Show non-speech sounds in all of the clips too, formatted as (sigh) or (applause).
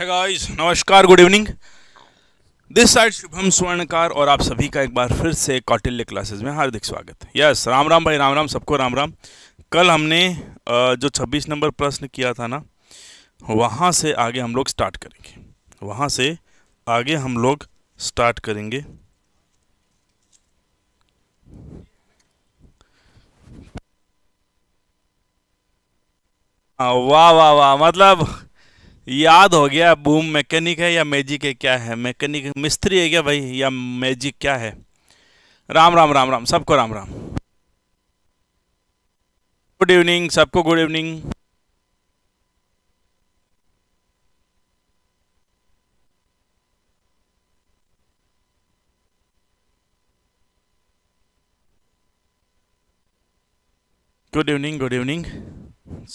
है गाइस नमस्कार good evening this side Shubham Swarnkar और आप सभी का एक बार फिर से कौटिल्य क्लासेस में हार्दिक स्वागत है यस राम राम भाई राम राम सबको राम राम कल हमने जो 26 नंबर प्रश्न किया था ना वहाँ से आगे हम लोग स्टार्ट करेंगे वहाँ से आगे हम लोग स्टार्ट करेंगे हाँ, वाह वाह वाह मतलब याद हो गया बूम मैकेनिक है या मैजिक है क्या है मैकेनिक मिस्त्री है क्या भाई या मैजिक क्या है राम राम राम राम सबको राम राम गुड इवनिंग सबको good evening good evening good evening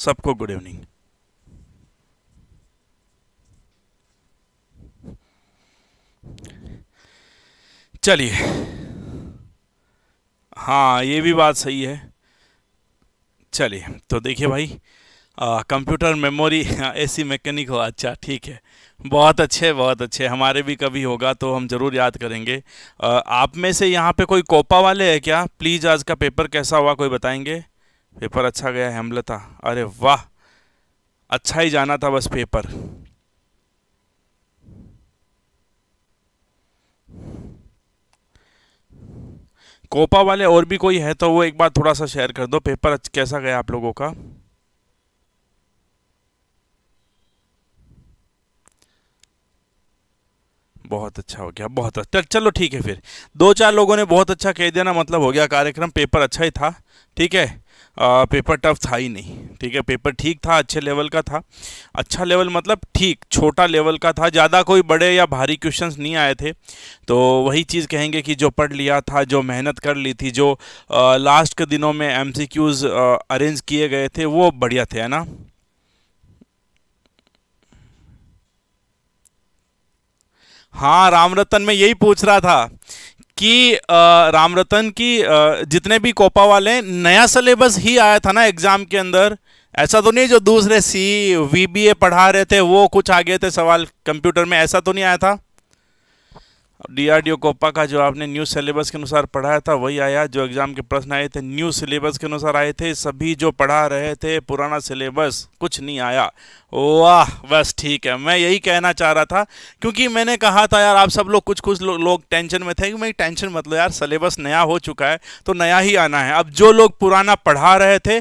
सबको गुड इवनिंग चलिए हाँ ये भी बात सही है चलिए तो देखिए भाई कंप्यूटर मेमोरी एसी मैकेनिक हो अच्छा ठीक है बहुत अच्छे बहुत अच्छे हमारे भी कभी होगा तो हम ज़रूर याद करेंगे आ, आप में से यहाँ पे कोई कोपा वाले है क्या प्लीज़ आज का पेपर कैसा हुआ कोई बताएंगे पेपर अच्छा गया है अरे वाह अच्छा ही जाना था बस पेपर कोपा वाले और भी कोई है तो वो एक बार थोड़ा सा शेयर कर दो पेपर कैसा गया आप लोगों का बहुत अच्छा हो गया बहुत अच्छा चलो ठीक है फिर दो चार लोगों ने बहुत अच्छा कह दिया ना मतलब हो गया कार्यक्रम पेपर अच्छा ही था ठीक है आ, पेपर टफ था ही नहीं ठीक है पेपर ठीक था अच्छे लेवल का था अच्छा लेवल मतलब ठीक छोटा लेवल का था ज़्यादा कोई बड़े या भारी क्वेश्चंस नहीं आए थे तो वही चीज़ कहेंगे कि जो पढ़ लिया था जो मेहनत कर ली थी जो आ, लास्ट के दिनों में एम अरेंज किए गए थे वो बढ़िया थे है ना हाँ राम में यही पूछ रहा था कि राम रतन की जितने भी कोपा वाले नया सिलेबस ही आया था ना एग्ज़ाम के अंदर ऐसा तो नहीं जो दूसरे सी वी बी ए पढ़ा रहे थे वो कुछ आगे थे सवाल कंप्यूटर में ऐसा तो नहीं आया था डीआरडीओ कोपा का जो आपने न्यू सिलेबस के अनुसार पढ़ाया था वही आया जो एग्ज़ाम के प्रश्न आए थे न्यू सिलेबस के अनुसार आए थे सभी जो पढ़ा रहे थे पुराना सिलेबस कुछ नहीं आया वाह बस ठीक है मैं यही कहना चाह रहा था क्योंकि मैंने कहा था यार आप सब लोग कुछ कुछ लोग लो टेंशन में थे कि मैं टेंशन मतलब यार सिलेबस नया हो चुका है तो नया ही आना है अब जो लोग पुराना पढ़ा रहे थे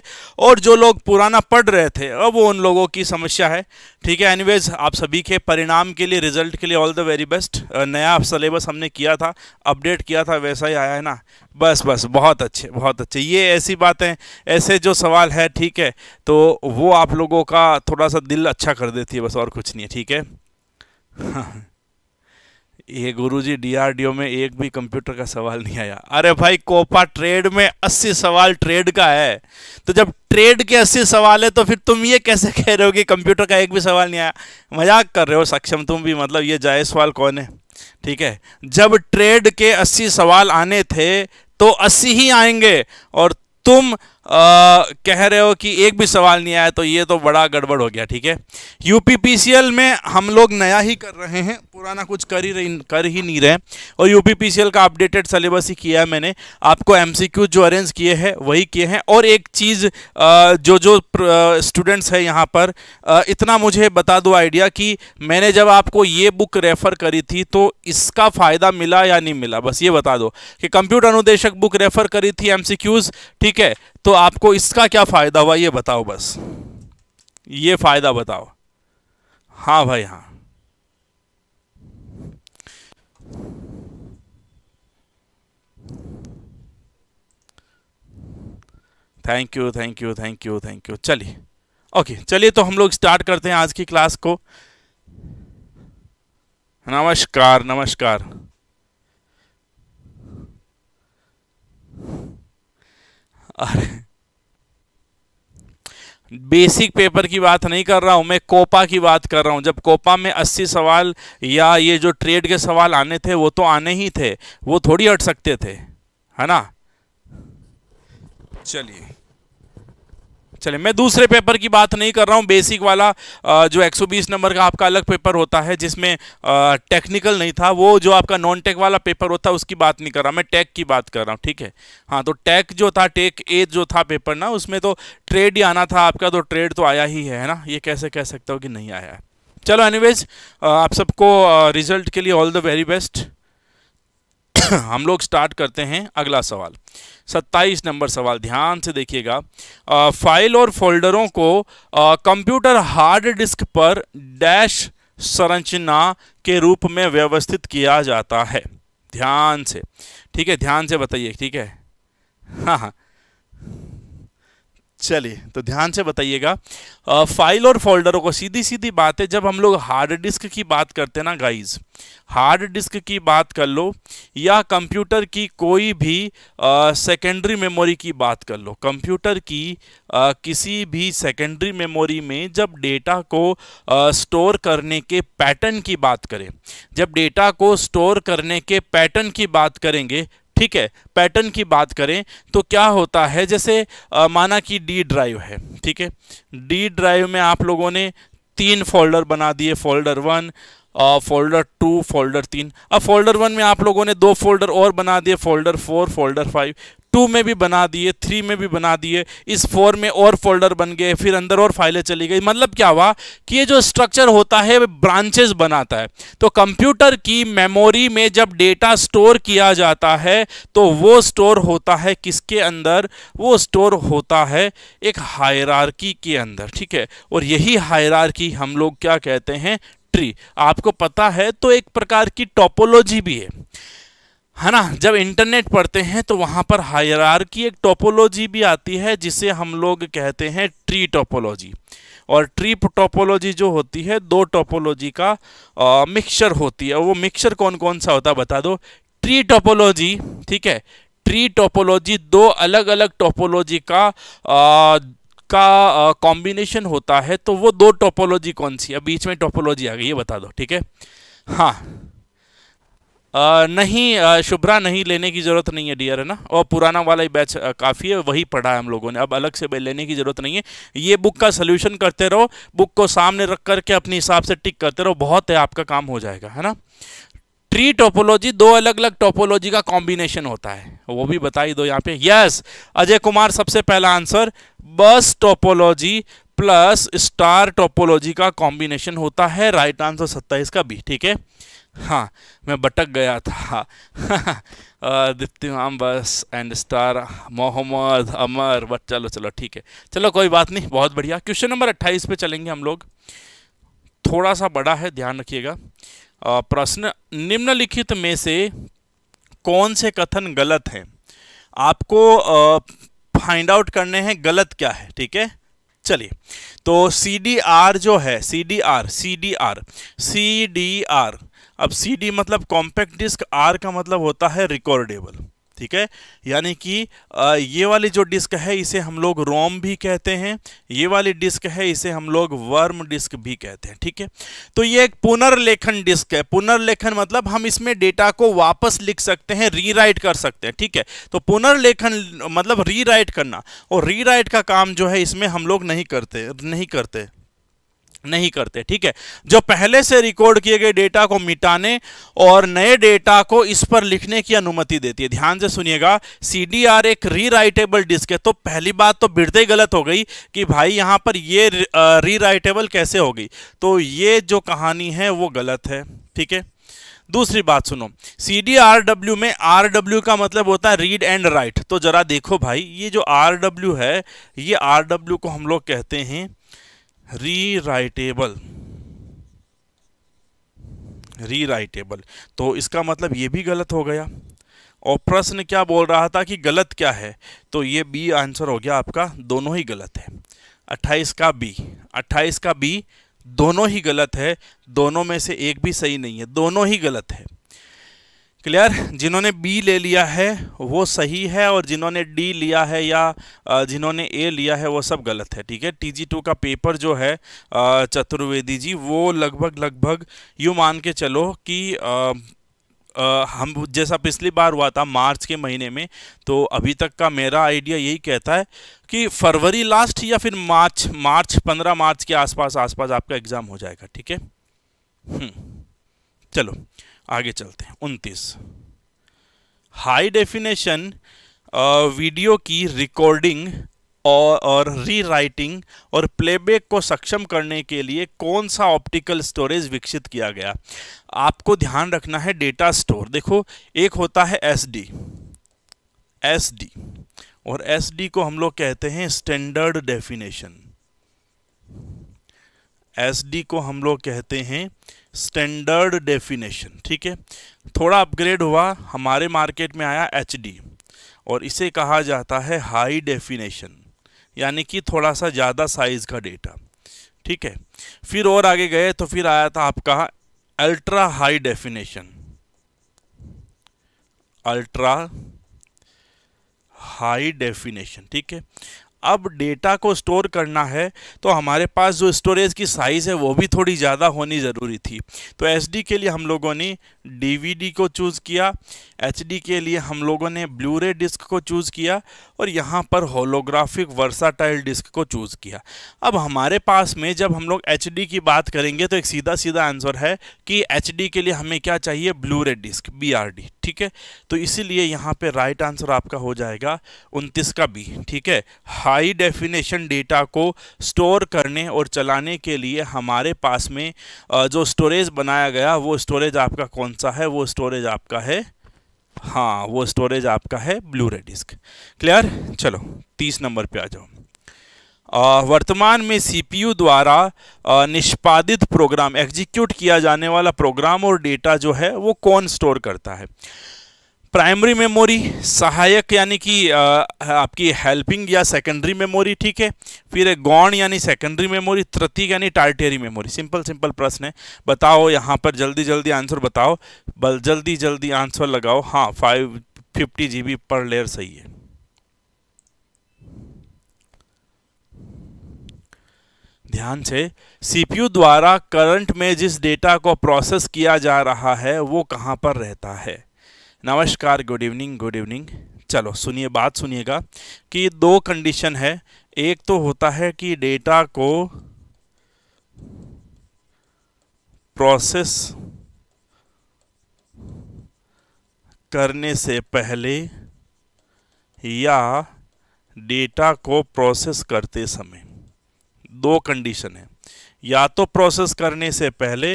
और जो लोग पुराना पढ़ रहे थे अब वो उन लोगों की समस्या है ठीक है एनीवेज आप सभी के परिणाम के लिए रिजल्ट के लिए ऑल द वेरी बेस्ट नया सिलेबस सिलेबस हमने किया था अपडेट किया था वैसा ही आया है ना बस बस बहुत अच्छे बहुत अच्छे ये ऐसी बातें ऐसे जो सवाल है ठीक है तो वो आप लोगों का थोड़ा सा दिल अच्छा कर देती है बस और कुछ नहीं है ठीक है हाँ। ये गुरुजी डीआरडीओ में एक भी कंप्यूटर का सवाल नहीं आया अरे भाई कोपा ट्रेड में अस्सी सवाल ट्रेड का है तो जब ट्रेड के अस्सी सवाल है तो फिर तुम ये कैसे कह रहे हो कि कंप्यूटर का एक भी सवाल नहीं आया मजाक कर रहे हो सक्षम तुम भी मतलब ये सवाल कौन है ठीक है जब ट्रेड के अस्सी सवाल आने थे तो अस्सी ही आएंगे और तुम आ, कह रहे हो कि एक भी सवाल नहीं आया तो ये तो बड़ा गड़बड़ हो गया ठीक है यूपीपीसीएल में हम लोग नया ही कर रहे हैं पुराना कुछ कर ही रही कर ही नहीं रहे और यूपीपीसीएल का अपडेटेड सिलेबस ही किया है मैंने आपको एमसीक्यू जो अरेंज किए हैं वही किए हैं और एक चीज़ जो जो स्टूडेंट्स हैं यहाँ पर इतना मुझे बता दो आइडिया कि मैंने जब आपको ये बुक रेफ़र करी थी तो इसका फ़ायदा मिला या नहीं मिला बस ये बता दो कि कंप्यूटर अनुदेशक बुक रेफ़र करी थी एम ठीक है तो आपको इसका क्या फ़ायदा हुआ ये बताओ बस ये फ़ायदा बताओ हाँ भाई हाँ thank you thank you thank you thank you चलिए ओके चलिए तो हम लोग स्टार्ट करते हैं आज की क्लास को नमस्कार नमस्कार बेसिक पेपर की बात नहीं कर रहा हूं मैं कोपा की बात कर रहा हूं जब कोपा में 80 सवाल या ये जो ट्रेड के सवाल आने थे वो तो आने ही थे वो थोड़ी हट सकते थे है ना चलिए चले मैं दूसरे पेपर की बात नहीं कर रहा हूँ बेसिक वाला जो 120 नंबर का आपका अलग पेपर होता है जिसमें टेक्निकल नहीं था वो जो आपका नॉन टेक वाला पेपर होता है उसकी बात नहीं कर रहा मैं टेक की बात कर रहा हूँ ठीक है हाँ तो टेक जो था टेक ए जो था पेपर ना उसमें तो ट्रेड ही आना था आपका तो ट्रेड तो आया ही है ना ये कैसे कह सकता हो कि नहीं आया है चलो एनीवेज आप सबको रिजल्ट के लिए ऑल द वेरी बेस्ट (coughs) हम लोग स्टार्ट करते हैं अगला सवाल 27 नंबर सवाल ध्यान से देखिएगा फाइल और फोल्डरों को कंप्यूटर हार्ड डिस्क पर डैश संरचना के रूप में व्यवस्थित किया जाता है ध्यान से ठीक है ध्यान से बताइए ठीक है हाँ हाँ चलिए तो ध्यान से बताइएगा फाइल और फोल्डरों को सीधी सीधी बात है जब हम लोग हार्ड डिस्क की बात करते हैं ना गाइज हार्ड डिस्क की बात कर लो या कंप्यूटर की कोई भी सेकेंडरी मेमोरी की बात कर लो कंप्यूटर की आ, किसी भी सेकेंडरी मेमोरी में जब डेटा को आ, स्टोर करने के पैटर्न की बात करें जब डेटा को स्टोर करने के पैटर्न की बात करेंगे ठीक है पैटर्न की बात करें तो क्या होता है जैसे आ, माना कि डी ड्राइव है ठीक है डी ड्राइव में आप लोगों ने तीन फोल्डर बना दिए folder one folder two folder तीन अब फोल्डर वन में आप लोगों ने दो फोल्डर और बना दिए folder four folder five two में भी बना दिए थ्री में भी बना दिए इस फोर में और फोल्डर बन गए फिर अंदर और फाइलें चली गई मतलब क्या हुआ कि ये जो स्ट्रक्चर होता है ब्रांचेस बनाता है तो कंप्यूटर की मेमोरी में जब डेटा स्टोर किया जाता है तो वो स्टोर होता है किसके अंदर वो स्टोर होता है एक हायरार्की के अंदर ठीक है और यही हायरार्की हम लोग क्या कहते हैं ट्री आपको पता है तो एक प्रकार की टोपोलॉजी भी है है ना जब इंटरनेट पढ़ते हैं तो वहाँ पर हायरार की एक टोपोलॉजी भी आती है जिसे हम लोग कहते हैं ट्री टोपोलॉजी और ट्री टोपोलॉजी जो होती है दो टोपोलॉजी का मिक्सचर होती है वो मिक्सचर कौन कौन सा होता है बता दो ट्री टोपोलॉजी ठीक है ट्री टोपोलॉजी दो अलग अलग टोपोलॉजी का आ, का कॉम्बिनेशन होता है तो वो दो टोपोलॉजी कौन सी है बीच में टोपोलॉजी आ गई है बता दो ठीक है हाँ नहीं शुभ्रा नहीं लेने की ज़रूरत नहीं है डियर है ना और पुराना वाला ही बैच काफ़ी है वही पढ़ा है हम लोगों ने अब अलग से लेने की ज़रूरत नहीं है ये बुक का सोल्यूशन करते रहो बुक को सामने रख करके अपने हिसाब से टिक करते रहो बहुत है आपका काम हो जाएगा है ना ट्री टोपोलॉजी दो अलग अलग टोपोलॉजी का कॉम्बिनेशन होता है वो भी बता ही दो यहाँ पे यस अजय कुमार सबसे पहला answer bus topology plus star topology का कॉम्बिनेशन होता है राइट आंसर सत्ताईस का भी ठीक है हाँ मैं भटक गया था (laughs) दिप्तिमाम bus and star Mohammad Amar but चलो चलो ठीक है चलो कोई बात नहीं बहुत बढ़िया क्वेश्चन नंबर अट्ठाईस पे चलेंगे हम लोग थोड़ा सा बड़ा है ध्यान रखिएगा प्रश्न निम्नलिखित में से कौन से कथन गलत हैं आपको फाइंड आउट करने हैं गलत क्या है ठीक है चलिए तो सी डी आर जो है C D R C D R C D R अब सीडी मतलब कॉम्पैक्ट डिस्क आर का मतलब होता है रिकॉर्डेबल ठीक है यानी कि ये वाली जो डिस्क है इसे हम लोग रोम भी कहते हैं ये वाली डिस्क है इसे हम लोग वर्म डिस्क भी कहते हैं ठीक है तो ये एक पुनर्लेखन डिस्क है पुनर्लेखन मतलब हम इसमें डेटा को वापस लिख सकते हैं रीराइट कर सकते हैं ठीक है तो पुनर्लेखन मतलब रीराइट करना और रीराइट का काम जो है इसमें हम लोग नहीं करते नहीं करते नहीं करते ठीक है जो पहले से रिकॉर्ड किए गए डेटा को मिटाने और नए डेटा को इस पर लिखने की अनुमति देती है ध्यान से सुनिएगा सीडीआर एक रीराइटेबल डिस्क है तो पहली बात तो बिरते ही गलत हो गई कि भाई यहाँ पर ये रीराइटेबल कैसे हो गई तो ये जो कहानी है वो गलत है ठीक है दूसरी बात सुनो सी डी आर डब्ल्यू में आर डब्ल्यू का मतलब होता है रीड एंड राइट तो जरा देखो भाई ये जो आर डब्ल्यू है ये आर डब्ल्यू को हम लोग कहते हैं रीराइटेबल रीराइटेबल तो इसका मतलब ये भी गलत हो गया और प्रश्न क्या बोल रहा था कि गलत क्या है तो ये बी आंसर हो गया आपका दोनों ही गलत है 28 का बी 28 का बी दोनों ही गलत है दोनों में से एक भी सही नहीं है दोनों ही गलत है क्लियर जिन्होंने बी ले लिया है वो सही है और जिन्होंने डी लिया है या जिन्होंने ए लिया है वो सब गलत है ठीक है जी टू का पेपर जो है चतुर्वेदी जी वो लगभग लगभग यूँ मान के चलो कि हम जैसा पिछली बार हुआ था मार्च के महीने में तो अभी तक का मेरा आइडिया यही कहता है कि फरवरी लास्ट या फिर मार्च मार्च पंद्रह मार्च के आसपास आसपास आपका एग्ज़ाम हो जाएगा ठीक है हम्म, चलो आगे चलते हैं उनतीस हाई डेफिनेशन वीडियो की रिकॉर्डिंग और और रीराइटिंग और प्लेबैक को सक्षम करने के लिए कौन सा ऑप्टिकल स्टोरेज विकसित किया गया आपको ध्यान रखना है डेटा स्टोर देखो एक होता है एसडी एसडी और एसडी को हम लोग कहते हैं स्टैंडर्ड डेफिनेशन एसडी को हम लोग कहते हैं स्टैंडर्ड डेफिनेशन ठीक है थोड़ा अपग्रेड हुआ हमारे मार्केट में आया एच और इसे कहा जाता है हाई डेफिनेशन यानी कि थोड़ा सा ज़्यादा साइज़ का डेटा ठीक है फिर और आगे गए तो फिर आया था आपका ultra high definition ultra high definition ठीक है अब डेटा को स्टोर करना है तो हमारे पास जो स्टोरेज की साइज़ है वो भी थोड़ी ज़्यादा होनी ज़रूरी थी तो एच के लिए हम लोगों ने डी को चूज़ किया एच के लिए हम लोगों ने ब्लू रे डिस्क को चूज़ किया और यहाँ पर होलोग्राफिक वर्साटाइल डिस्क को चूज़ किया अब हमारे पास में जब हम लोग एच की बात करेंगे तो एक सीधा सीधा आंसर है कि एच के लिए हमें क्या चाहिए ब्लू रे डिस्क बी ठीक है तो इसीलिए यहाँ पे राइट आंसर आपका हो जाएगा उनतीस का बी ठीक है हाई डेफिनेशन डेटा को स्टोर करने और चलाने के लिए हमारे पास में जो स्टोरेज बनाया गया वो स्टोरेज आपका कौन सा है वो स्टोरेज आपका है हाँ वो स्टोरेज आपका है ब्लू रे डिस्क क्लियर चलो तीस नंबर पर आ जाओ वर्तमान में सीपीयू द्वारा निष्पादित प्रोग्राम एग्जीक्यूट किया जाने वाला प्रोग्राम और डेटा जो है वो कौन स्टोर करता है प्राइमरी मेमोरी सहायक यानी कि आपकी हेल्पिंग या सेकेंडरी मेमोरी ठीक है फिर गौण यानी सेकेंडरी मेमोरी तृतीय यानी टार्टेरी मेमोरी सिंपल सिंपल प्रश्न है बताओ यहाँ पर जल्दी जल्दी आंसर बताओ बल जल्दी जल्दी आंसर लगाओ हाँ फाइव फिफ्टी जी पर लेयर सही है ध्यान से सीपीयू द्वारा करंट में जिस डेटा को प्रोसेस किया जा रहा है वो कहाँ पर रहता है नमस्कार गुड इवनिंग गुड इवनिंग चलो सुनिए बात सुनिएगा कि दो कंडीशन है एक तो होता है कि डेटा को प्रोसेस करने से पहले या डेटा को प्रोसेस करते समय दो कंडीशन है या तो प्रोसेस करने से पहले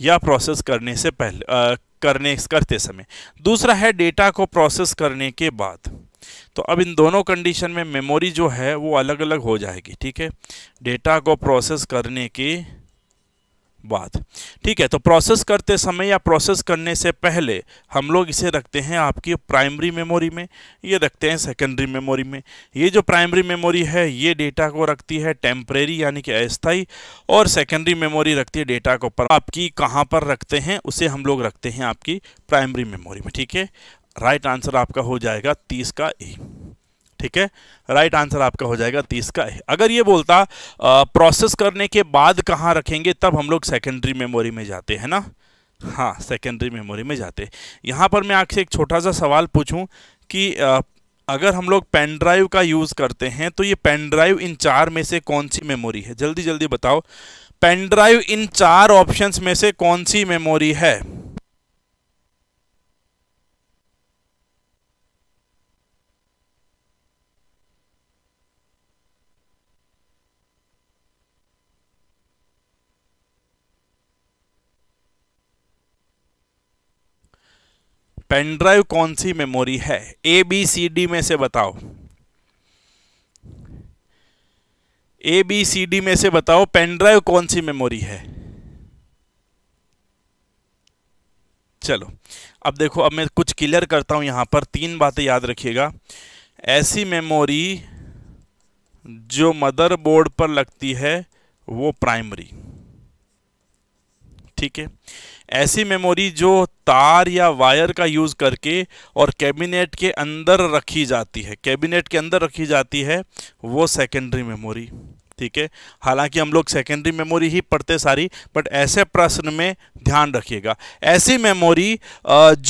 या प्रोसेस करने से पहले आ, करने करते समय दूसरा है डेटा को प्रोसेस करने के बाद तो अब इन दोनों कंडीशन में मेमोरी जो है वो अलग अलग हो जाएगी ठीक है डेटा को प्रोसेस करने के बाद ठीक है तो प्रोसेस करते समय या प्रोसेस करने से पहले हम लोग इसे रखते हैं आपकी प्राइमरी मेमोरी में ये रखते हैं सेकेंडरी मेमोरी में ये जो प्राइमरी मेमोरी है ये डेटा को रखती है टेम्परेरी यानी कि अस्थाई और सेकेंडरी मेमोरी रखती है डेटा को पर आपकी कहाँ पर रखते हैं उसे हम लोग रखते हैं आपकी प्राइमरी मेमोरी में ठीक है राइट आंसर आपका हो जाएगा तीस का ए ठीक है राइट आंसर आपका हो जाएगा तीस का अगर ये बोलता प्रोसेस करने के बाद कहाँ रखेंगे तब हम लोग सेकेंडरी मेमोरी में जाते हैं ना हाँ सेकेंडरी मेमोरी में जाते यहाँ पर मैं आपसे एक छोटा सा सवाल पूछूँ कि अगर हम लोग पेन ड्राइव का यूज़ करते हैं तो ये पेन ड्राइव इन चार में से कौन सी मेमोरी है जल्दी जल्दी बताओ पेन ड्राइव इन चार ऑप्शंस में से कौन सी मेमोरी है पेन ड्राइव कौन सी मेमोरी है ए बी सी डी में से बताओ ए बी सी डी में से बताओ पेन ड्राइव कौन सी मेमोरी है चलो अब देखो अब मैं कुछ क्लियर करता हूं यहां पर तीन बातें याद रखिएगा ऐसी मेमोरी जो मदरबोर्ड पर लगती है वो प्राइमरी ठीक है ऐसी मेमोरी जो तार या वायर का यूज़ करके और कैबिनेट के अंदर रखी जाती है कैबिनेट के अंदर रखी जाती है वो सेकेंडरी मेमोरी ठीक है हालांकि हम लोग सेकेंडरी मेमोरी ही पढ़ते सारी बट ऐसे प्रश्न में ध्यान रखिएगा ऐसी मेमोरी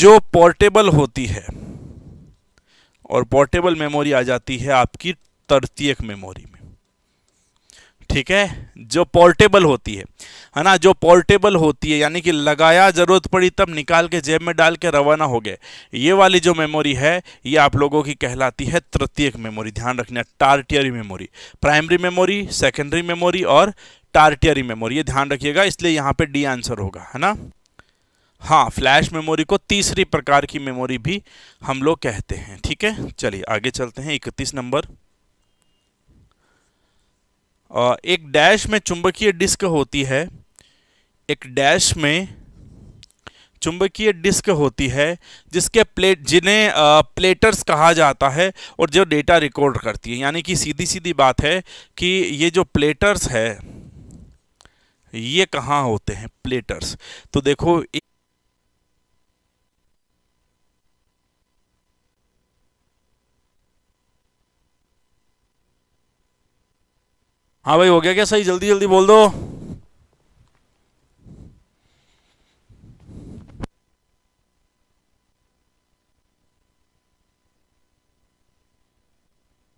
जो पोर्टेबल होती है और पोर्टेबल मेमोरी आ जाती है आपकी तृतीयक मेमोरी में ठीक है जो पोर्टेबल होती है है ना जो पोर्टेबल होती है यानी कि लगाया ज़रूरत पड़ी तब निकाल के जेब में डाल के रवाना हो गए ये वाली जो मेमोरी है ये आप लोगों की कहलाती है तृतीयक मेमोरी ध्यान रखना tertiary memory primary memory secondary memory और टार्टियरी मेमोरी ये ध्यान रखिएगा इसलिए यहाँ पर डी आंसर होगा है ना हाँ फ्लैश मेमोरी को तीसरी प्रकार की मेमोरी भी हम लोग कहते हैं ठीक है चलिए आगे चलते हैं इकतीस नंबर एक डैश में चुंबकीय डिस्क होती है एक डैश में चुंबकीय डिस्क होती है जिसके प्लेट जिन्हें प्लेटर्स कहा जाता है और जो डेटा रिकॉर्ड करती है यानी कि सीधी सीधी बात है कि ये जो प्लेटर्स है ये कहाँ होते हैं प्लेटर्स तो देखो एक हाँ भाई हो गया क्या सही जल्दी जल्दी बोल दो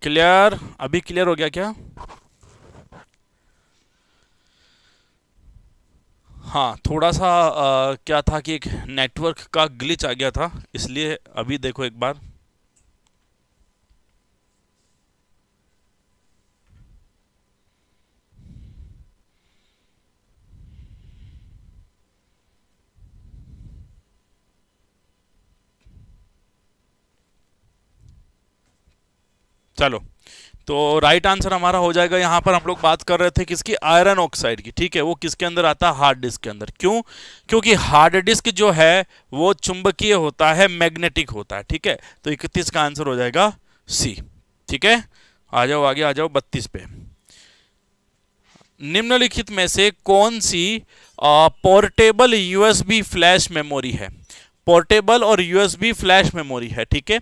क्लियर अभी क्लियर हो गया क्या हाँ थोड़ा सा आ, क्या था कि एक नेटवर्क का ग्लिच आ गया था इसलिए अभी देखो एक बार चलो तो राइट आंसर हमारा हो जाएगा यहाँ पर हम लोग बात कर रहे थे किसकी आयरन ऑक्साइड की ठीक है वो किसके अंदर आता है हार्ड डिस्क के अंदर क्यों क्योंकि हार्ड डिस्क जो है वो चुंबकीय होता है मैग्नेटिक होता है ठीक है तो इकतीस का आंसर हो जाएगा सी ठीक है आ जाओ आगे आ जाओ बत्तीस पे निम्नलिखित में से कौन सी पोर्टेबल यूएसबी फ्लैश मेमोरी है पोर्टेबल और यूएसबी फ्लैश मेमोरी है ठीक है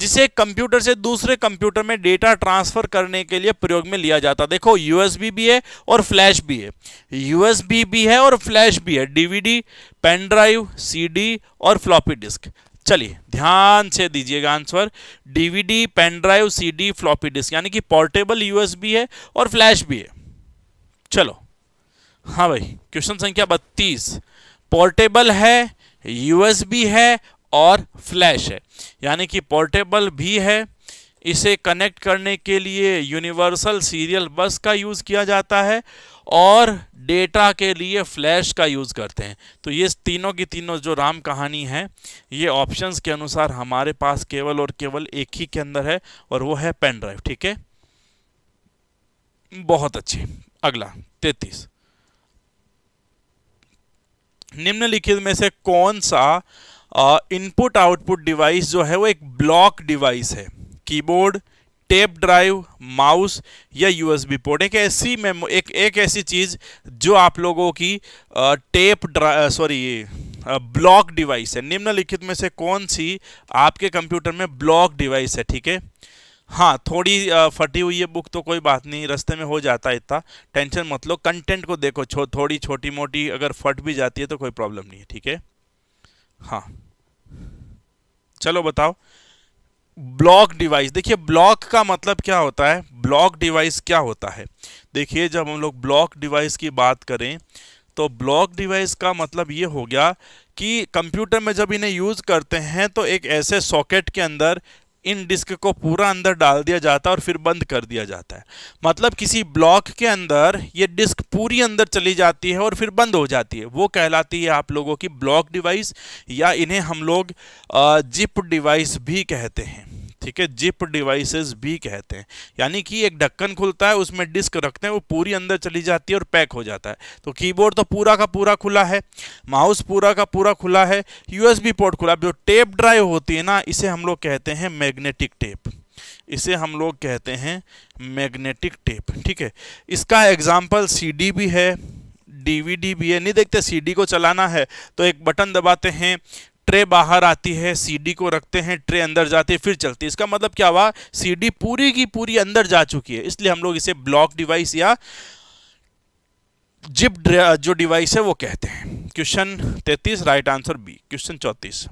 जिसे कंप्यूटर से दूसरे कंप्यूटर में डेटा ट्रांसफर करने के लिए प्रयोग में लिया जाता देखो यूएसबी भी है और फ्लैश भी है यूएसबी भी है और फ्लैश भी है डीवीडी पेन ड्राइव सीडी और फ्लॉपी डिस्क चलिए ध्यान से दीजिएगा answer DVD pen drive CD floppy disk यानी कि पोर्टेबल यूएसबी है और फ्लैश भी है चलो हाँ भाई क्वेश्चन संख्या बत्तीस पोर्टेबल है यूएसबी है और फ्लैश है यानी कि पोर्टेबल भी है इसे कनेक्ट करने के लिए यूनिवर्सल सीरियल बस का यूज़ किया जाता है और डेटा के लिए फ्लैश का यूज़ करते हैं तो ये तीनों की तीनों जो राम कहानी है ये ऑप्शंस के अनुसार हमारे पास केवल और केवल एक ही के अंदर है और वो है पेन ड्राइव ठीक है बहुत अच्छी अगला तैतीस निम्नलिखित में से कौन सा इनपुट आउटपुट डिवाइस जो है वो एक ब्लॉक डिवाइस है कीबोर्ड टेप ड्राइव माउस या यूएसबी पोर्ट एक ऐसी मेमो एक एक ऐसी चीज़ जो आप लोगों की आ, tape drive sorry block device है निम्नलिखित में से कौन सी आपके कंप्यूटर में ब्लॉक डिवाइस है ठीक है हाँ थोड़ी फटी हुई है बुक तो कोई बात नहीं रास्ते में हो जाता है इतना टेंशन मत लो कंटेंट को देखो छो, थोड़ी छोटी मोटी अगर फट भी जाती है तो कोई प्रॉब्लम नहीं है ठीक है हाँ चलो बताओ ब्लॉक डिवाइस देखिए ब्लॉक का मतलब क्या होता है ब्लॉक डिवाइस क्या होता है देखिए जब हम लोग ब्लॉक डिवाइस की बात करें तो ब्लॉक डिवाइस का मतलब ये हो गया कि कंप्यूटर में जब इन्हें यूज़ करते हैं तो एक ऐसे सॉकेट के अंदर इन डिस्क को पूरा अंदर डाल दिया जाता है और फिर बंद कर दिया जाता है मतलब किसी ब्लॉक के अंदर ये डिस्क पूरी अंदर चली जाती है और फिर बंद हो जाती है वो कहलाती है आप लोगों की ब्लॉक डिवाइस या इन्हें हम लोग जिप डिवाइस भी कहते हैं ठीक है जिप डिवाइसेस भी कहते हैं यानी कि एक ढक्कन खुलता है उसमें डिस्क रखते हैं वो पूरी अंदर चली जाती है और पैक हो जाता है तो कीबोर्ड तो पूरा का पूरा खुला है माउस पूरा का पूरा खुला है यूएसबी पोर्ट खुला जो टेप ड्राइव होती है ना इसे हम लोग कहते हैं मैग्नेटिक टेप इसे हम लोग कहते हैं मैग्नेटिक टेप ठीक है इसका एग्जाम्पल सी भी है डीवीडी भी है नहीं देखते सीडी को चलाना है तो एक बटन दबाते हैं ट्रे बाहर आती है सीडी को रखते हैं ट्रे अंदर जाती है फिर चलती है इसका मतलब क्या हुआ सीडी पूरी की पूरी अंदर जा चुकी है इसलिए हम लोग इसे ब्लॉक डिवाइस या जिप जो डिवाइस है वो कहते हैं question 33 right answer B question 34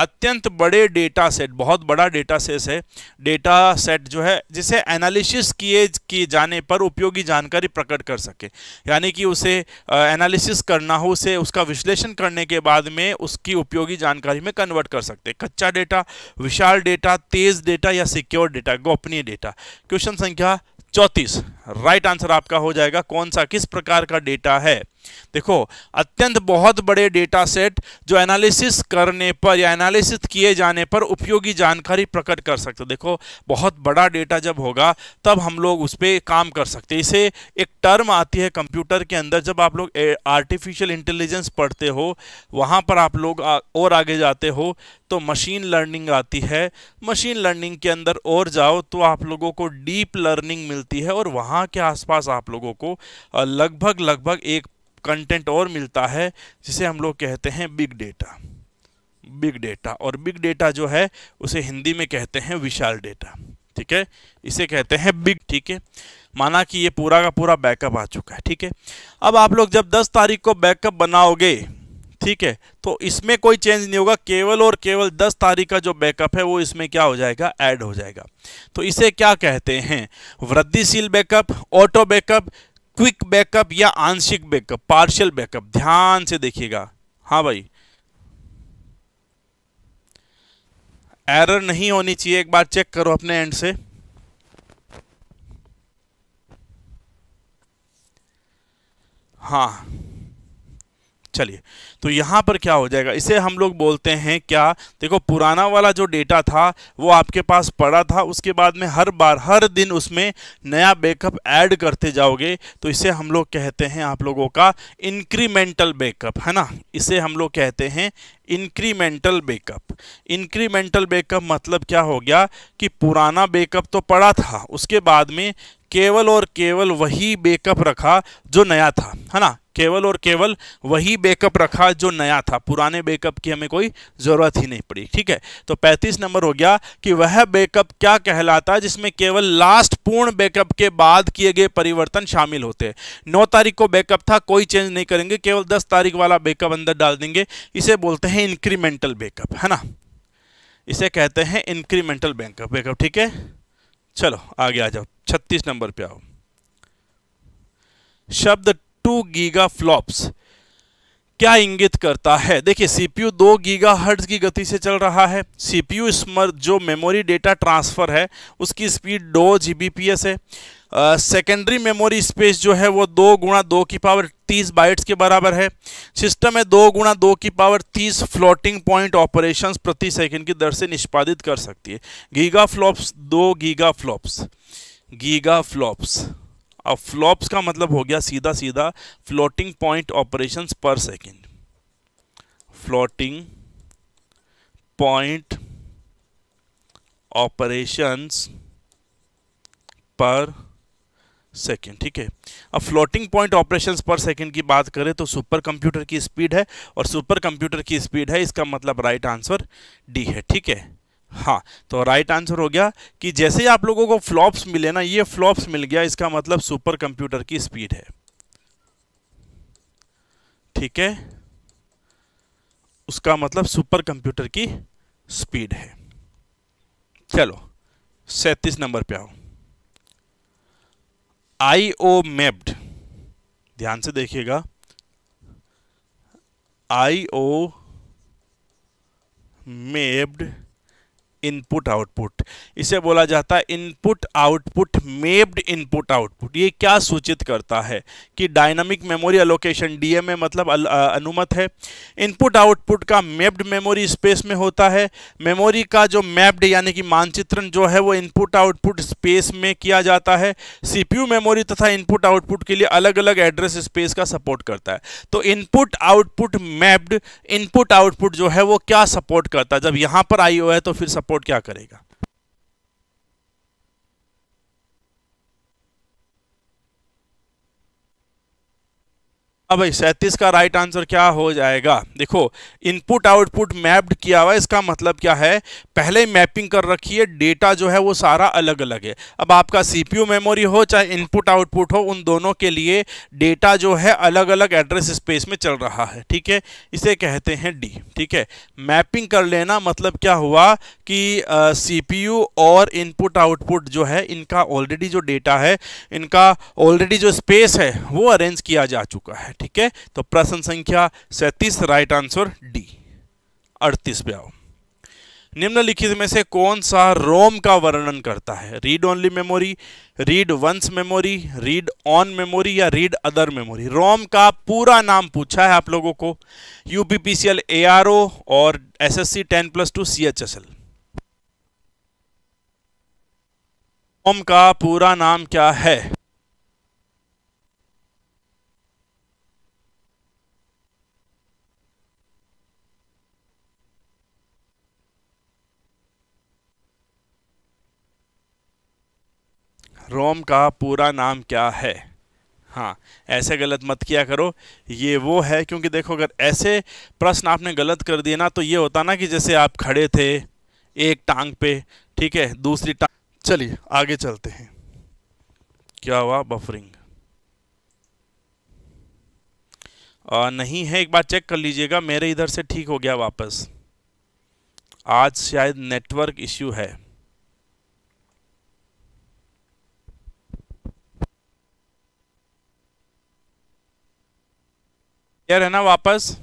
अत्यंत बड़े डेटा सेट बहुत बड़ा डेटा सेट है डेटा सेट जो है जिसे एनालिसिस किए किए जाने पर उपयोगी जानकारी प्रकट कर सके यानी कि उसे एनालिसिस करना हो उसे उसका विश्लेषण करने के बाद में उसकी उपयोगी जानकारी में कन्वर्ट कर सकते कच्चा डेटा विशाल डेटा तेज डेटा या सिक्योर डेटा गोपनीय डेटा क्वेश्चन संख्या चौंतीस राइट आंसर आपका हो जाएगा कौन सा किस प्रकार का डेटा है देखो अत्यंत बहुत बड़े डेटा सेट जो एनालिसिस करने पर या एनालिसिस किए जाने पर उपयोगी जानकारी प्रकट कर सकते देखो बहुत बड़ा डेटा जब होगा तब हम लोग उस पर काम कर सकते इसे एक टर्म आती है कंप्यूटर के अंदर जब आप लोग आर्टिफिशियल इंटेलिजेंस पढ़ते हो वहाँ पर आप लोग और आगे जाते हो तो मशीन लर्निंग आती है मशीन लर्निंग के अंदर और जाओ तो आप लोगों को डीप लर्निंग मिलती है और वहाँ के आसपास आप लोगों को लगभग लगभग एक कंटेंट और मिलता है जिसे हम लोग कहते हैं बिग डेटा बिग डेटा और बिग डेटा जो है उसे हिंदी में कहते हैं विशाल डेटा ठीक है इसे कहते हैं बिग ठीक है माना कि ये पूरा का पूरा बैकअप आ चुका है ठीक है अब आप लोग जब 10 तारीख को बैकअप बनाओगे ठीक है तो इसमें कोई चेंज नहीं होगा केवल और केवल 10 तारीख का जो बैकअप है वो इसमें क्या हो जाएगा ऐड हो जाएगा तो इसे क्या कहते हैं वृद्धिशील backup auto backup quick backup या आंशिक बैकअप पार्शियल बैकअप ध्यान से देखिएगा हाँ भाई एरर नहीं होनी चाहिए एक बार चेक करो अपने एंड से हाँ चलिए तो यहाँ पर क्या हो जाएगा इसे हम लोग बोलते हैं क्या देखो पुराना वाला जो डेटा था वो आपके पास पड़ा था उसके बाद में हर बार हर दिन उसमें नया बैकअप ऐड करते जाओगे तो इसे हम लोग कहते हैं आप लोगों का इंक्रीमेंटल बैकअप है ना इसे हम लोग कहते हैं इंक्रीमेंटल बैकअप इंक्रीमेंटल बैकअप मतलब क्या हो गया कि पुराना बैकअप तो पड़ा था उसके बाद में केवल और केवल वही बैकअप रखा जो नया था है ना केवल और केवल वही बैकअप रखा जो नया था पुराने बैकअप की हमें कोई ज़रूरत ही नहीं पड़ी ठीक है तो 35 नंबर हो गया कि वह बैकअप क्या कहलाता है जिसमें केवल लास्ट पूर्ण बैकअप के बाद किए गए परिवर्तन शामिल होते हैं नौ तारीख को बैकअप था कोई चेंज नहीं करेंगे केवल दस तारीख वाला बैकअप अंदर डाल देंगे इसे बोलते हैं हैं इंक्रीमेंटल बैकअप है ना इसे कहते हैं इंक्रीमेंटल बैकअप बैकअप ठीक है चलो आगे आ जाओ छत्तीस नंबर पे आओ शब्द टू गीगा फ्लॉप्स क्या इंगित करता है देखिए सीपीयू दो गीगा हर्ट्ज की गति से चल रहा है सीपीयू स्मर जो मेमोरी डेटा ट्रांसफ़र है उसकी स्पीड दो जी है सेकेंडरी मेमोरी स्पेस जो है वो दो गुणा दो की पावर तीस बाइट्स के बराबर है सिस्टम है दो गुणा दो की पावर तीस फ्लोटिंग पॉइंट ऑपरेशंस प्रति सेकंड की दर से निष्पादित कर सकती है गीगा फ्लॉप्स दो गीगा फ्लॉप्स गीगा फ्लॉप्स अब फ्लॉप्स का मतलब हो गया सीधा सीधा floating point operation per second floating point operations per second ठीक है अब floating point operations per second की बात करें तो सुपर कंप्यूटर की स्पीड है और सुपर कंप्यूटर की स्पीड है इसका मतलब राइट आंसर डी है ठीक है हाँ तो राइट आंसर हो गया कि जैसे ही आप लोगों को फ्लॉप्स मिले ना ये फ्लॉप्स मिल गया इसका मतलब सुपर कंप्यूटर की स्पीड है ठीक है उसका मतलब सुपर कंप्यूटर की स्पीड है चलो सैंतीस नंबर पे आओ आई ओ मैप्ड ध्यान से देखिएगा I O mapped input output इसे बोला जाता है input output mapped input output ये क्या सूचित करता है कि डायनामिक मेमोरी एलोकेशन डीएमए मतलब अनुमत है इनपुट आउटपुट का मेप्ड मेमोरी स्पेस में होता है मेमोरी का जो मैप्ड यानी कि मानचित्रण जो है वो इनपुट आउटपुट स्पेस में किया जाता है सीपीयू मेमोरी तथा इनपुट आउटपुट के लिए अलग अलग एड्रेस स्पेस का सपोर्ट करता है तो input output mapped input output जो है वो क्या सपोर्ट करता है जब यहाँ पर आई है तो फिर सपोर्ट सपोर्ट क्या करेगा अब भाई सैंतीस का राइट आंसर क्या हो जाएगा देखो इनपुट आउटपुट मैप्ड किया हुआ है इसका मतलब क्या है पहले मैपिंग कर रखी है डेटा जो है वो सारा अलग अलग है अब आपका सीपीयू मेमोरी हो चाहे इनपुट आउटपुट हो उन दोनों के लिए डेटा जो है अलग अलग एड्रेस स्पेस में चल रहा है ठीक है इसे कहते हैं डी ठीक है मैपिंग कर लेना मतलब क्या हुआ कि सीपीयू और इनपुट आउटपुट जो है इनका ऑलरेडी जो डेटा है इनका ऑलरेडी जो स्पेस है वो अरेंज किया जा चुका है ठीक है तो प्रश्न संख्या सैंतीस राइट आंसर डी अड़तीस पे आओ निम्नलिखित में से कौन सा रोम का वर्णन करता है read only memory read once memory read on memory या रीड अदर मेमोरी रोम का पूरा नाम पूछा है आप लोगों को U P P C L A R O और S S C ten plus two C H S L ROM का पूरा नाम क्या है रोम का पूरा नाम क्या है हाँ ऐसे गलत मत किया करो ये वो है क्योंकि देखो अगर ऐसे प्रश्न आपने गलत कर दिए ना तो ये होता ना कि जैसे आप खड़े थे एक टांग पे ठीक है दूसरी टांग चलिए आगे चलते हैं क्या हुआ बफरिंग आ, नहीं है एक बार चेक कर लीजिएगा मेरे इधर से ठीक हो गया वापस आज शायद नेटवर्क इश्यू है क्लियर है ना वापस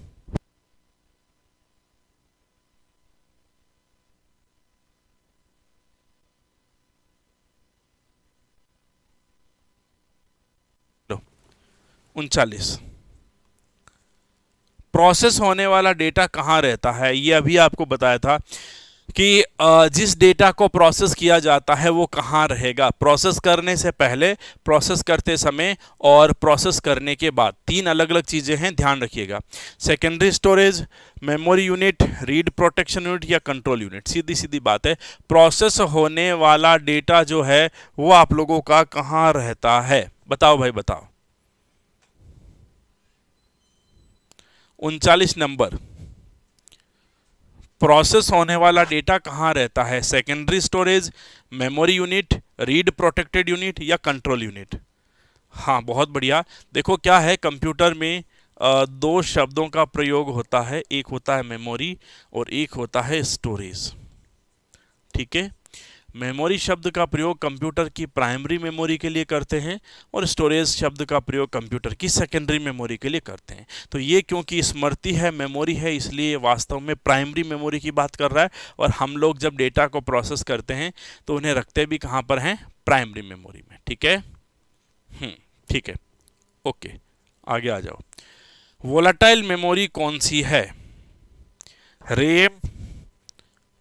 उनचालीस प्रोसेस होने वाला डेटा कहाँ रहता है ये अभी आपको बताया था कि जिस डेटा को प्रोसेस किया जाता है वो कहाँ रहेगा प्रोसेस करने से पहले प्रोसेस करते समय और प्रोसेस करने के बाद तीन अलग अलग चीज़ें हैं ध्यान रखिएगा secondary storage memory unit read protection unit या कंट्रोल यूनिट सीधी सीधी बात है प्रोसेस होने वाला डेटा जो है वो आप लोगों का कहाँ रहता है बताओ भाई बताओ उनचालीस नंबर प्रोसेस होने वाला डेटा कहाँ रहता है secondary storage memory unit read protected unit या कंट्रोल यूनिट हाँ बहुत बढ़िया देखो क्या है कंप्यूटर में दो शब्दों का प्रयोग होता है एक होता है मेमोरी और एक होता है स्टोरेज ठीक है मेमोरी शब्द का प्रयोग कंप्यूटर की प्राइमरी मेमोरी के लिए करते हैं और स्टोरेज शब्द का प्रयोग कंप्यूटर की सेकेंडरी मेमोरी के लिए करते हैं तो ये क्योंकि स्मृति है मेमोरी है इसलिए वास्तव में प्राइमरी मेमोरी की बात कर रहा है और हम लोग जब डेटा को प्रोसेस करते हैं तो उन्हें रखते भी कहाँ पर हैं प्राइमरी मेमोरी में ठीक है हम्म, ठीक है ओके आगे आ जाओ वोलाटाइल मेमोरी कौन सी है RAM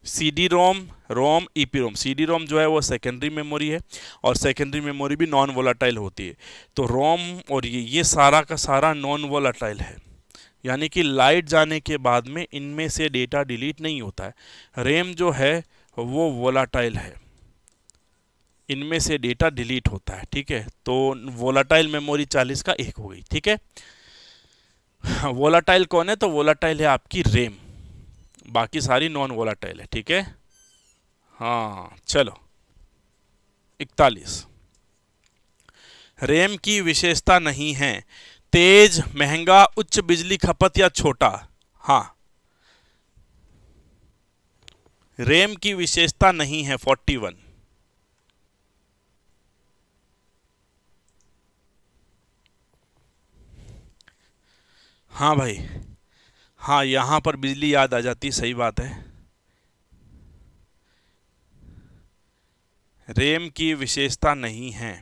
C D ROM ROM E P ROM C D ROM जो है वो सेकेंडरी मेमोरी है और सेकेंडरी मेमोरी भी नॉन वोलाटाइल होती है तो रोम और ये ये सारा का सारा नॉन वोलाटाइल है यानी कि लाइट जाने के बाद में इनमें से डेटा डिलीट नहीं होता है रेम जो है वो वोलाटाइल है इनमें से डेटा डिलीट होता है ठीक है तो वोलाटाइल मेमोरी चालीस का एक हो गई ठीक है वोलाटाइल कौन है तो वोलाटाइल है आपकी रेम बाकी सारी नॉन वोलाटाइल है ठीक है हाँ चलो इकतालीस रेम की विशेषता नहीं है तेज महंगा उच्च बिजली खपत या छोटा हाँ रेम की विशेषता नहीं है फोर्टी वन हाँ भाई हाँ यहाँ पर बिजली याद आ जाती सही बात है रेम की विशेषता नहीं है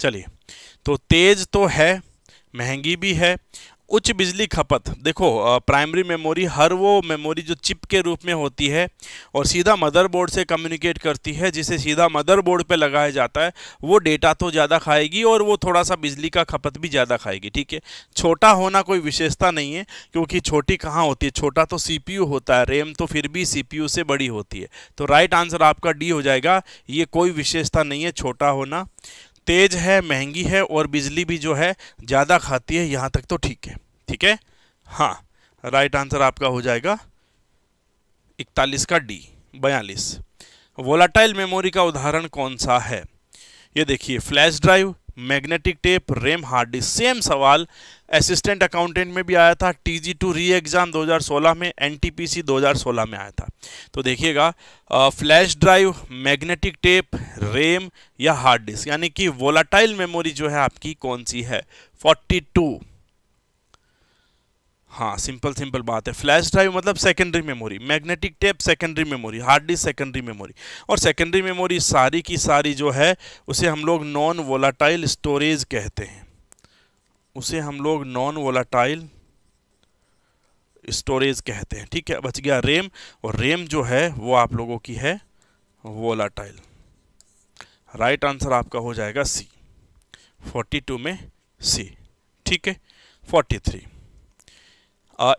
चलिए तो तेज तो है महंगी भी है उच्च बिजली खपत देखो प्राइमरी मेमोरी हर वो मेमोरी जो चिप के रूप में होती है और सीधा मदरबोर्ड से कम्युनिकेट करती है जिसे सीधा मदरबोर्ड पे लगाया जाता है वो डेटा तो ज़्यादा खाएगी और वो थोड़ा सा बिजली का खपत भी ज़्यादा खाएगी ठीक है छोटा होना कोई विशेषता नहीं है क्योंकि छोटी कहाँ होती है छोटा तो सी होता है रेम तो फिर भी सी से बड़ी होती है तो राइट आंसर आपका डी हो जाएगा ये कोई विशेषता नहीं है छोटा होना तेज़ है महंगी है और बिजली भी जो है ज़्यादा खाती है यहाँ तक तो ठीक है ठीक है हाँ राइट आंसर आपका हो जाएगा इकतालीस का डी बयालीस वोलाटाइल मेमोरी का उदाहरण कौन सा है ये देखिए flash drive magnetic tape RAM hard disk same सवाल असिस्टेंट अकाउंटेंट में भी आया था टी जी टू री एग्ज़ाम 2016 में एन टी पी सी 2016 में आया था तो देखिएगा flash drive magnetic tape RAM या हार्ड डिस्क यानी कि वोलाटाइल मेमोरी जो है आपकी कौन सी है 42 हाँ सिंपल सिंपल बात है फ्लैश ड्राइव मतलब secondary memory magnetic tape secondary memory hard disk secondary memory और सेकेंडरी मेमोरी सारी की सारी जो है उसे हम लोग नॉन वोलाटाइल स्टोरेज कहते हैं उसे हम लोग नॉन वोलाटाइल स्टोरेज कहते हैं ठीक है बच गया रेम और रेम जो है वो आप लोगों की है वोलाटाइल राइट आंसर आपका हो जाएगा सी 42 में सी ठीक है 43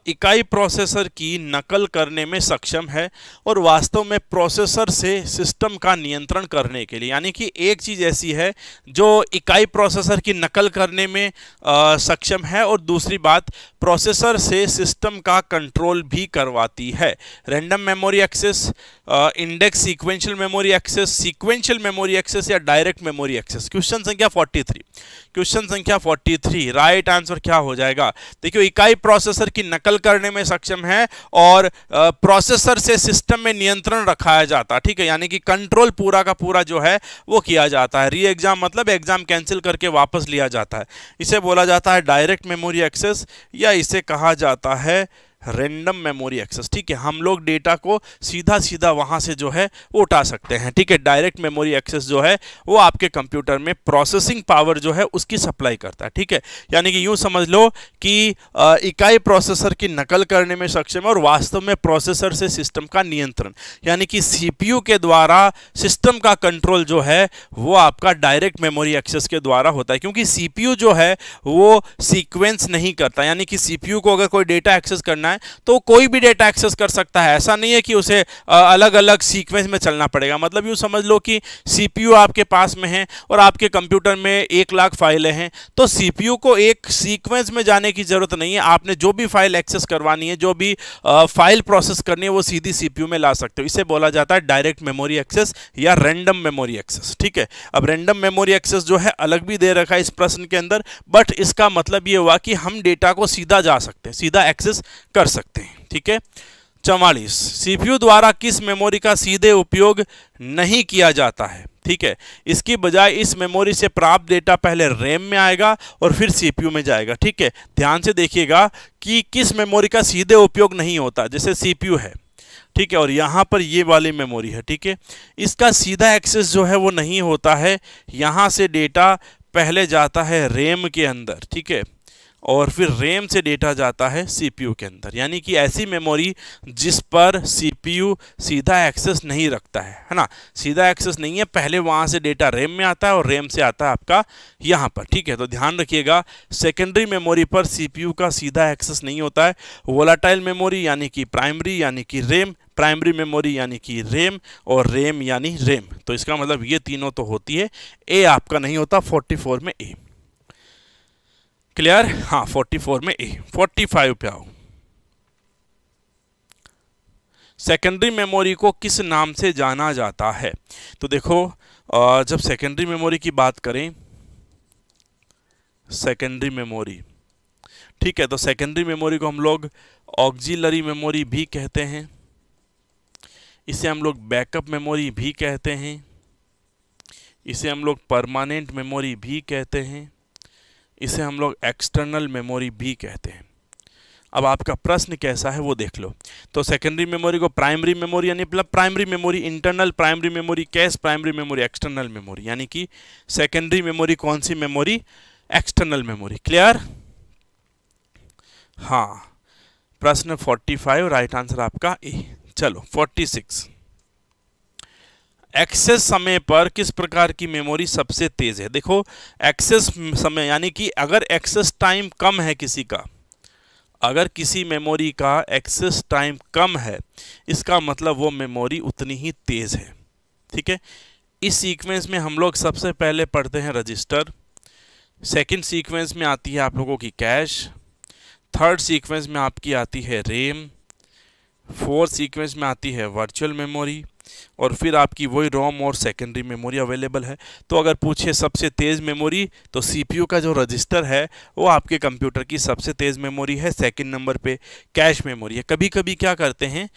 इकाई प्रोसेसर की नकल करने में सक्षम है और वास्तव में प्रोसेसर से सिस्टम का नियंत्रण करने के लिए यानी कि एक चीज़ ऐसी है जो इकाई प्रोसेसर की नकल करने में आ, सक्षम है और दूसरी बात प्रोसेसर से सिस्टम का कंट्रोल भी करवाती है random memory access index sequential memory access sequential memory access या डायरेक्ट मेमोरी एक्सेस क्वेश्चन संख्या 43 क्वेश्चन संख्या 43 राइट right आंसर क्या हो जाएगा देखियो इकाई प्रोसेसर की नकल करने में सक्षम है और प्रोसेसर से सिस्टम में नियंत्रण रखाया जाता है ठीक है यानी कि कंट्रोल पूरा का पूरा जो है वो किया जाता है री एग्ज़ाम मतलब एग्ज़ाम कैंसिल करके वापस लिया जाता है इसे बोला जाता है डायरेक्ट मेमोरी एक्सेस या इसे कहा जाता है रेंडम मेमोरी एक्सेस ठीक है हम लोग डेटा को सीधा सीधा वहाँ से जो है वो उठा सकते हैं ठीक है डायरेक्ट मेमोरी एक्सेस जो है वो आपके कंप्यूटर में प्रोसेसिंग पावर जो है उसकी सप्लाई करता है ठीक है यानी कि यूँ समझ लो कि आ, इकाई प्रोसेसर की नकल करने में सक्षम है और वास्तव में प्रोसेसर से सिस्टम का नियंत्रण यानी कि सी के द्वारा सिस्टम का कंट्रोल जो है वो आपका डायरेक्ट मेमोरी एक्सेस के द्वारा होता है क्योंकि सी जो है वो सीक्वेंस नहीं करता यानी कि सी को अगर कोई डेटा एक्सेस करना है है तो कोई भी डेटा एक्सेस कर सकता है ऐसा नहीं है कि उसे अलग अलग सीक्वेंस में चलना पड़ेगा मतलब यूँ समझ लो कि सी आपके पास में है और आपके कंप्यूटर में एक लाख फाइलें हैं तो सी को एक सीक्वेंस में जाने की ज़रूरत नहीं है आपने जो भी फाइल एक्सेस करवानी है जो भी फाइल प्रोसेस करनी है वो सीधी सी में ला सकते हो इसे बोला जाता है डायरेक्ट मेमोरी एक्सेस या रैंडम मेमोरी एक्सेस ठीक है अब रैंडम मेमोरी एक्सेस जो है अलग भी दे रखा है इस प्रश्न के अंदर बट इसका मतलब ये हुआ कि हम डेटा को सीधा जा सकते हैं सीधा एक्सेस कर कर सकते हैं ठीक है चवालीस सीपीयू द्वारा किस मेमोरी का सीधे उपयोग नहीं किया जाता है ठीक है इसकी बजाय इस मेमोरी से प्राप्त डेटा पहले रैम में आएगा और फिर सीपीयू में जाएगा ठीक है ध्यान से देखिएगा कि किस मेमोरी का सीधे उपयोग नहीं होता जैसे सीपीयू है ठीक है और यहाँ पर ये वाली मेमोरी है ठीक है इसका सीधा एक्सेस जो है वो नहीं होता है यहाँ से डेटा पहले जाता है रैम के अंदर ठीक है और फिर रैम से डेटा जाता है सीपीयू के अंदर यानी कि ऐसी मेमोरी जिस पर सीपीयू सीधा एक्सेस नहीं रखता है है ना सीधा एक्सेस नहीं है पहले वहाँ से डेटा रैम में आता है और रैम से आता है आपका यहाँ पर ठीक है तो ध्यान रखिएगा सेकेंडरी मेमोरी पर सीपीयू का सीधा एक्सेस नहीं होता है वोलाटाइल मेमोरी यानी कि प्राइमरी यानी कि रेम प्राइमरी मेमोरी यानी कि रेम और रेम यानी रेम तो इसका मतलब ये तीनों तो होती है ए आपका नहीं होता फोर्टी में ए क्लियर हाँ फोर्टी फोर में ए फोर्टी फाइव पे आओ सेकेंडरी मेमोरी को किस नाम से जाना जाता है तो देखो जब सेकेंडरी मेमोरी की बात करें सेकेंडरी मेमोरी ठीक है तो सेकेंडरी मेमोरी को हम लोग ऑक्जिलरी मेमोरी भी कहते हैं इसे हम लोग बैकअप मेमोरी भी कहते हैं इसे हम लोग परमानेंट मेमोरी भी कहते हैं इसे हम लोग एक्सटर्नल मेमोरी भी कहते हैं अब आपका प्रश्न कैसा है वो देख लो तो सेकेंडरी मेमोरी को प्राइमरी मेमोरी यानी मतलब primary memory internal primary memory cache primary memory external memory यानी कि सेकेंडरी मेमोरी कौन सी मेमोरी एक्सटर्नल मेमोरी क्लियर हाँ प्रश्न 45 राइट आंसर आपका ए चलो 46 एक्सेस समय पर किस प्रकार की मेमोरी सबसे तेज़ है देखो एक्सेस समय यानी कि अगर एक्सेस टाइम कम है किसी का अगर किसी मेमोरी का एक्सेस टाइम कम है इसका मतलब वो मेमोरी उतनी ही तेज़ है ठीक है इस सीक्वेंस में हम लोग सबसे पहले पढ़ते हैं रजिस्टर सेकंड सीक्वेंस में आती है आप लोगों की कैश थर्ड सीक्वेंस में आपकी आती है रेम फोर्थ सीक्वेंस में आती है वर्चुअल मेमोरी और फिर आपकी वही रोम और सेकेंडरी मेमोरी अवेलेबल है तो अगर पूछे सबसे तेज़ मेमोरी तो सी का जो रजिस्टर है वो आपके कंप्यूटर की सबसे तेज़ मेमोरी है सेकेंड नंबर पे कैश मेमोरी है कभी कभी क्या करते हैं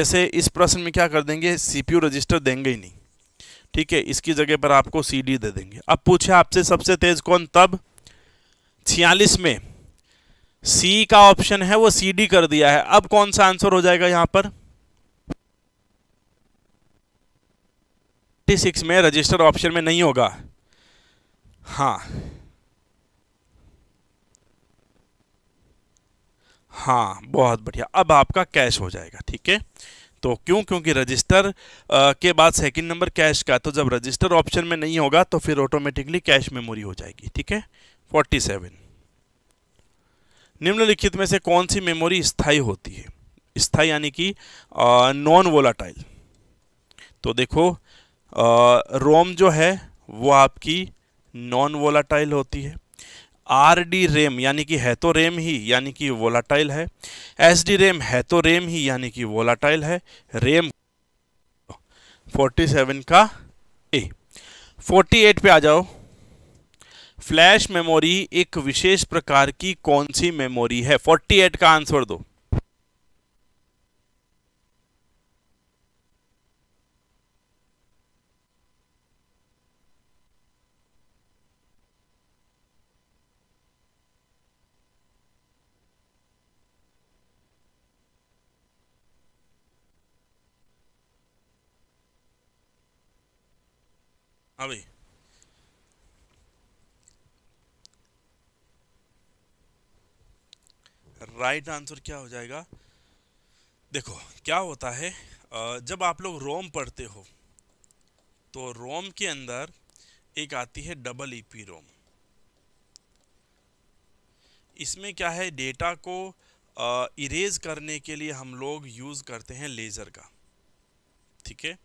जैसे इस प्रश्न में क्या कर देंगे सीपीयू रजिस्टर देंगे ही नहीं ठीक है इसकी जगह पर आपको सीडी दे देंगे अब पूछे आपसे सबसे तेज़ कौन तब छियालीस में सी का ऑप्शन है वो सीडी कर दिया है अब कौन सा आंसर हो जाएगा यहाँ पर सिक्स में रजिस्टर ऑप्शन में नहीं होगा हाँ हाँ बहुत बढ़िया अब आपका कैश हो जाएगा ठीक है तो क्यों क्योंकि रजिस्टर के बाद सेकंड नंबर कैश का तो जब रजिस्टर ऑप्शन में नहीं होगा तो फिर ऑटोमेटिकली कैश मेमोरी हो जाएगी ठीक है 47 निम्नलिखित में से कौन सी मेमोरी स्थाई होती है स्थाई यानी कि नॉन वोलाटाइल तो देखो रोम जो है वो आपकी नॉन वोलाटाइल होती है आर डी रेम यानी कि है तो रेम ही यानी कि वोलाटाइल है एस डी रेम है तो रेम ही यानी कि वोलाटाइल है रेम 47 का ए 48 पे आ जाओ फ्लैश मेमोरी एक विशेष प्रकार की कौन सी मेमोरी है 48 का आंसर दो हाँ भाई राइट आंसर क्या हो जाएगा देखो क्या होता है जब आप लोग रोम पढ़ते हो तो रोम के अंदर एक आती है डबल ईपी e रोम इसमें क्या है डेटा को इरेज करने के लिए हम लोग यूज़ करते हैं लेज़र का ठीक है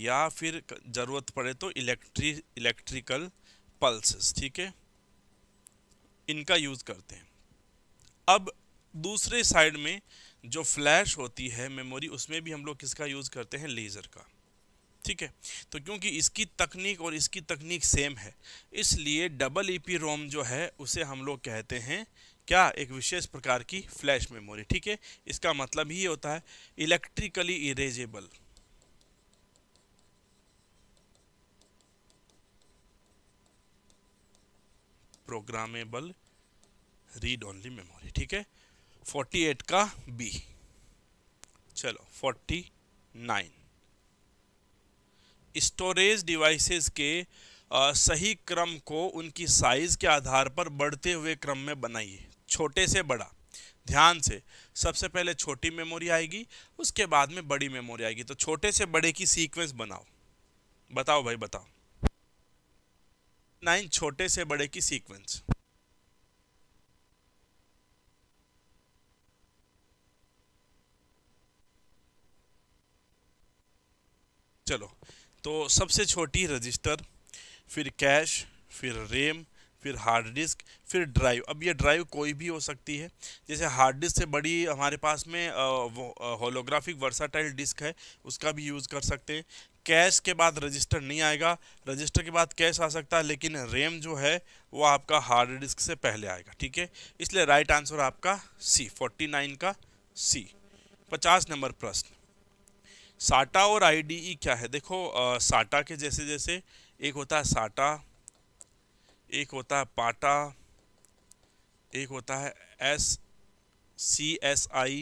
या फिर ज़रूरत पड़े तो इलेक्ट्री इलेक्ट्रिकल पल्सेस ठीक है इनका यूज़ करते हैं अब दूसरे साइड में जो फ्लैश होती है मेमोरी उसमें भी हम लोग किसका यूज़ करते हैं लेज़र का ठीक है तो क्योंकि इसकी तकनीक और इसकी तकनीक सेम है इसलिए डबल ईपी रोम जो है उसे हम लोग कहते हैं क्या एक विशेष प्रकार की फ्लैश मेमोरी ठीक है इसका मतलब ही होता है electrically erasable programmable read only memory ठीक है 48 का बी चलो 49 स्टोरेज डिवाइसेस के आ, सही क्रम को उनकी साइज़ के आधार पर बढ़ते हुए क्रम में बनाइए छोटे से बड़ा ध्यान से सबसे पहले छोटी मेमोरी आएगी उसके बाद में बड़ी मेमोरी आएगी तो छोटे से बड़े की सीक्वेंस बनाओ बताओ भाई बताओ नाइन छोटे से बड़े की सीक्वेंस चलो तो सबसे छोटी रजिस्टर फिर कैश फिर रेम फिर हार्ड डिस्क फिर ड्राइव अब ये ड्राइव कोई भी हो सकती है जैसे हार्ड डिस्क से बड़ी हमारे पास में होलोग्राफिक वर्साटाइल डिस्क है उसका भी यूज़ कर सकते हैं कैश के बाद रजिस्टर नहीं आएगा रजिस्टर के बाद कैश आ सकता है लेकिन रैम जो है वो आपका हार्ड डिस्क से पहले आएगा ठीक है इसलिए राइट आंसर आपका सी फोर्टी नाइन का सी पचास नंबर प्रश्न साटा और आईडीई e क्या है देखो आ, साटा के जैसे जैसे एक होता है साटा एक होता है पाटा एक होता है एस सी एस आई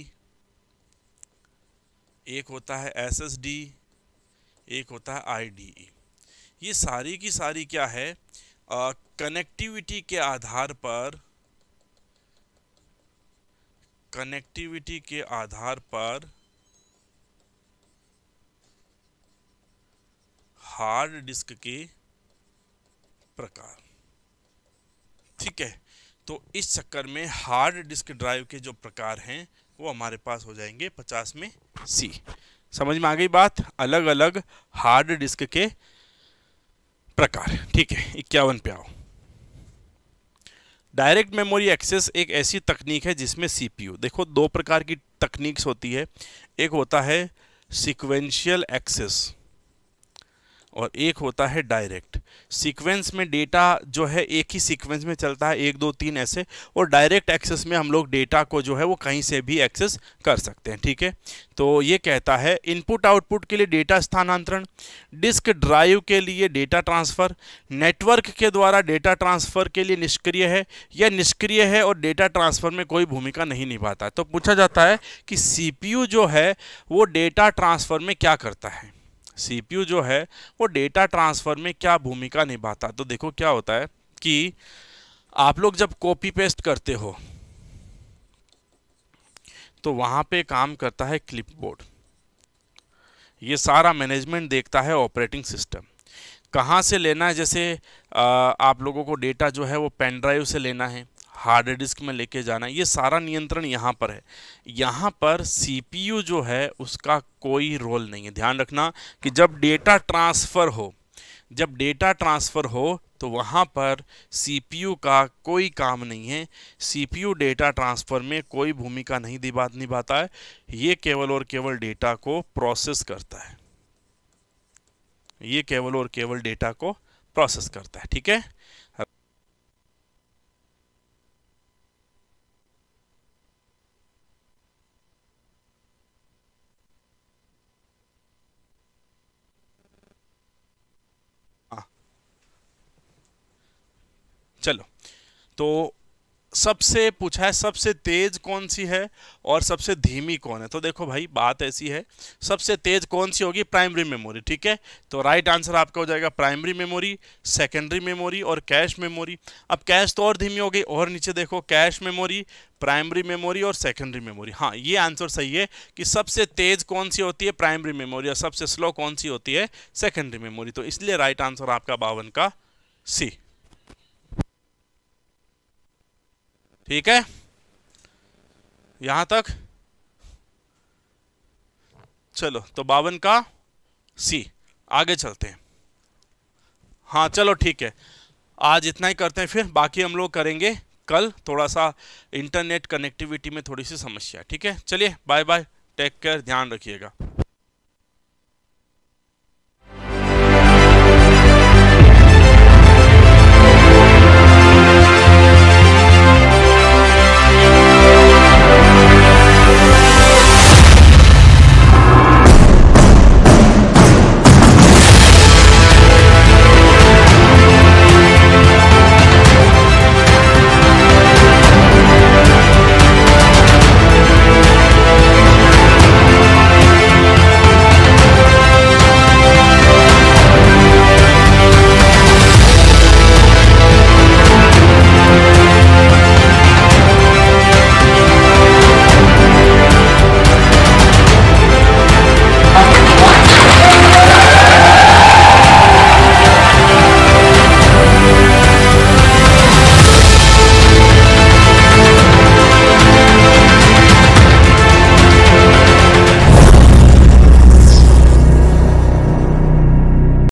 एक होता है एस एस डी एक होता है आईडीई e। ये सारी की सारी क्या है कनेक्टिविटी के आधार पर कनेक्टिविटी के आधार पर हार्ड डिस्क के प्रकार ठीक है तो इस चक्कर में हार्ड डिस्क ड्राइव के जो प्रकार हैं वो हमारे पास हो जाएंगे पचास में सी समझ में आ गई बात अलग अलग हार्ड डिस्क के प्रकार ठीक है इक्यावन पे आओ डायरेक्ट मेमोरी एक्सेस एक ऐसी तकनीक है जिसमें सीपीयू देखो दो प्रकार की तकनीक्स होती है एक होता है सिक्वेंशियल एक्सेस और एक होता है डायरेक्ट सीक्वेंस में डेटा जो है एक ही सीक्वेंस में चलता है एक दो तीन ऐसे और डायरेक्ट एक्सेस में हम लोग डेटा को जो है वो कहीं से भी एक्सेस कर सकते हैं ठीक है तो ये कहता है इनपुट आउटपुट के लिए डेटा स्थानांतरण डिस्क ड्राइव के लिए डेटा ट्रांसफ़र नेटवर्क के द्वारा डेटा ट्रांसफ़र के लिए निष्क्रिय है या निष्क्रिय है और डेटा ट्रांसफ़र में कोई भूमिका नहीं निभाता तो पूछा जाता है कि सी जो है वो डेटा ट्रांसफ़र में क्या करता है सीपीयू जो है वो डेटा ट्रांसफ़र में क्या भूमिका निभाता तो देखो क्या होता है कि आप लोग जब कॉपी पेस्ट करते हो तो वहाँ पे काम करता है क्लिपबोर्ड ये सारा मैनेजमेंट देखता है ऑपरेटिंग सिस्टम कहाँ से लेना है जैसे आप लोगों को डेटा जो है वो पेन ड्राइव से लेना है हार्ड डिस्क में लेके जाना ये सारा नियंत्रण यहाँ पर है यहाँ पर सीपीयू जो है उसका कोई रोल नहीं है ध्यान रखना कि जब डेटा ट्रांसफ़र हो जब डेटा ट्रांसफ़र हो तो वहाँ पर सीपीयू का कोई काम नहीं है सीपीयू डेटा ट्रांसफ़र में कोई भूमिका नहीं निभा निभाता है ये केवल और केवल डेटा को प्रोसेस करता है ये केवल और केवल डेटा को प्रोसेस करता है ठीक है चलो तो सबसे पूछा है सबसे तेज़ कौन सी है और सबसे धीमी कौन है तो देखो भाई बात ऐसी है सबसे तेज़ कौन सी होगी प्राइमरी मेमोरी ठीक है तो राइट आंसर आपका हो जाएगा प्राइमरी मेमोरी सेकेंडरी मेमोरी और कैश मेमोरी अब कैश तो और धीमी हो गई और नीचे देखो कैश मेमोरी प्राइमरी मेमोरी और सेकेंडरी मेमोरी हाँ ये आंसर सही है कि सबसे तेज़ कौन सी होती है प्राइमरी मेमोरी और सबसे स्लो कौन सी होती है सेकेंडरी मेमोरी तो इसलिए राइट आंसर आपका बावन का सी ठीक है यहाँ तक चलो तो बावन का सी आगे चलते हैं हाँ चलो ठीक है आज इतना ही करते हैं फिर बाकी हम लोग करेंगे कल थोड़ा सा इंटरनेट कनेक्टिविटी में थोड़ी सी समस्या ठीक है चलिए बाय बाय टेक केयर ध्यान रखिएगा